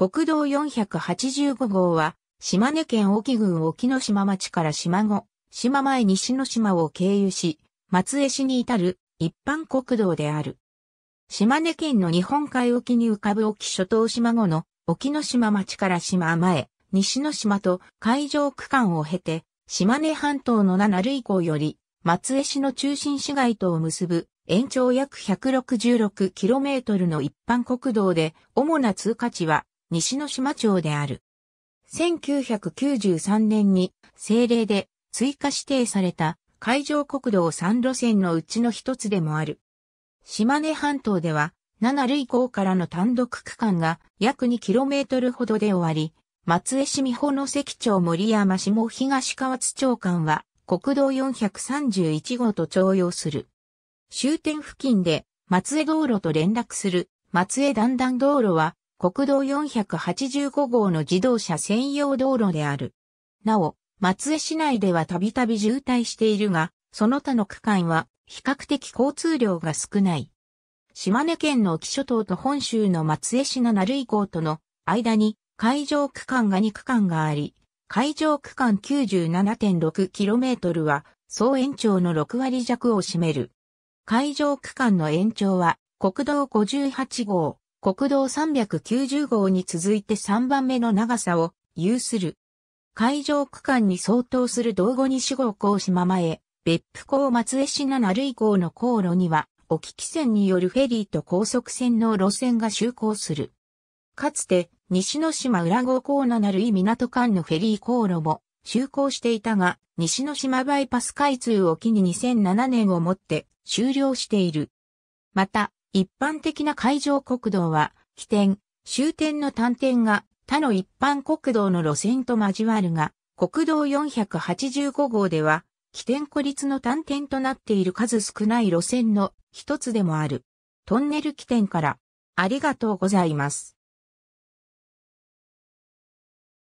国道485号は、島根県沖郡沖ノ島町から島後、島前西の島を経由し、松江市に至る一般国道である。島根県の日本海沖に浮かぶ沖諸島島後の沖ノ島町から島前、西の島と海上区間を経て、島根半島の七類港より松江市の中心市街とを結ぶ延長約 166km の一般国道で主な通過地は西之島町である。1993年に政令で追加指定された海上国道3路線のうちの一つでもある。島根半島では7類港からの単独区間が約 2km ほどで終わり、松江市美保の関町森山下東河津町間は国道431号と徴用する。終点付近で松江道路と連絡する松江段々道路は国道485号の自動車専用道路である。なお、松江市内ではたびたび渋滞しているが、その他の区間は比較的交通量が少ない。島根県の沖諸島と本州の松江市の鳴井港との間に海上区間が2区間があり、海上区間 97.6km は総延長の6割弱を占める。海上区間の延長は国道58号、国道390号に続いて3番目の長さを有する。海上区間に相当する道後西号港島前、別府港松江市七類港の航路には、沖汽船によるフェリーと高速船の路線が就航する。かつて、西之島浦号港七類港間のフェリー航路も就航していたが、西之島バイパス開通を機に2007年をもって終了している。また、一般的な海上国道は、起点、終点の単点が他の一般国道の路線と交わるが、国道485号では、起点孤立の単点となっている数少ない路線の一つでもある。トンネル起点から、ありがとうございます。